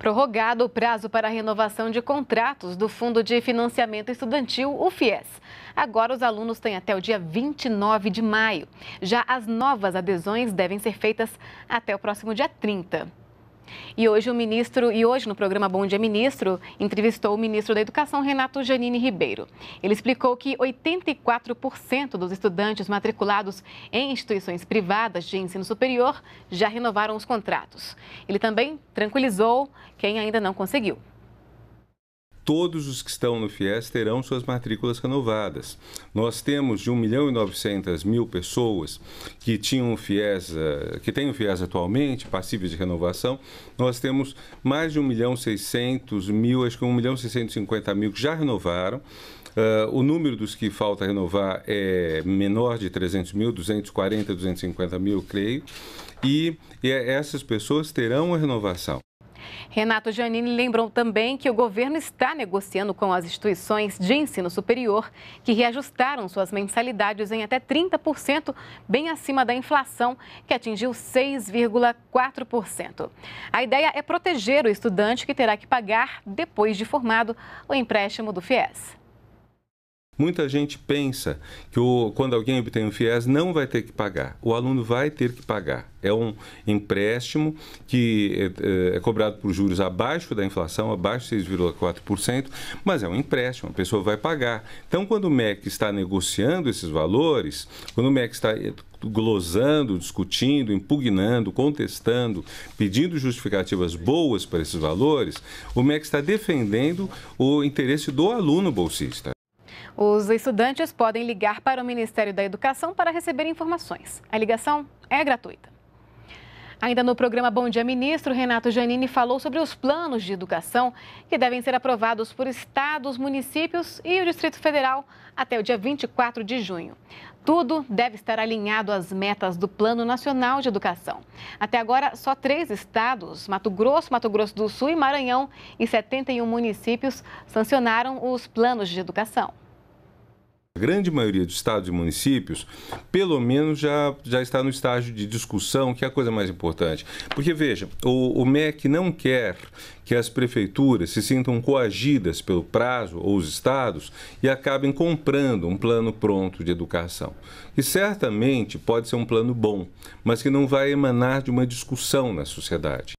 prorrogado o prazo para a renovação de contratos do Fundo de Financiamento Estudantil, o FIES. Agora, os alunos têm até o dia 29 de maio. Já as novas adesões devem ser feitas até o próximo dia 30. E hoje o ministro, e hoje no programa Bom Dia Ministro, entrevistou o ministro da Educação, Renato Janine Ribeiro. Ele explicou que 84% dos estudantes matriculados em instituições privadas de ensino superior já renovaram os contratos. Ele também tranquilizou quem ainda não conseguiu todos os que estão no FIES terão suas matrículas renovadas. Nós temos de 1 milhão e 900 mil pessoas que tinham FIES, eh, que têm o FIES atualmente, passíveis de renovação, nós temos mais de 1 milhão 600 mil, acho que 1 milhão 650 mil que já renovaram. Uh, o número dos que falta renovar é menor de 300 mil, 240, 250 mil, creio, e, e essas pessoas terão a renovação. Renato Giannini lembrou também que o governo está negociando com as instituições de ensino superior, que reajustaram suas mensalidades em até 30%, bem acima da inflação, que atingiu 6,4%. A ideia é proteger o estudante que terá que pagar, depois de formado, o empréstimo do FIES. Muita gente pensa que o, quando alguém obtém um FIES não vai ter que pagar. O aluno vai ter que pagar. É um empréstimo que é, é, é cobrado por juros abaixo da inflação, abaixo de 6,4%, mas é um empréstimo, a pessoa vai pagar. Então, quando o MEC está negociando esses valores, quando o MEC está é, glosando, discutindo, impugnando, contestando, pedindo justificativas boas para esses valores, o MEC está defendendo o interesse do aluno bolsista. Os estudantes podem ligar para o Ministério da Educação para receber informações. A ligação é gratuita. Ainda no programa Bom Dia Ministro, Renato Janini falou sobre os planos de educação que devem ser aprovados por estados, municípios e o Distrito Federal até o dia 24 de junho. Tudo deve estar alinhado às metas do Plano Nacional de Educação. Até agora, só três estados, Mato Grosso, Mato Grosso do Sul e Maranhão, e 71 municípios sancionaram os planos de educação grande maioria dos estados e municípios, pelo menos já, já está no estágio de discussão, que é a coisa mais importante. Porque, veja, o, o MEC não quer que as prefeituras se sintam coagidas pelo prazo ou os estados e acabem comprando um plano pronto de educação. E certamente pode ser um plano bom, mas que não vai emanar de uma discussão na sociedade.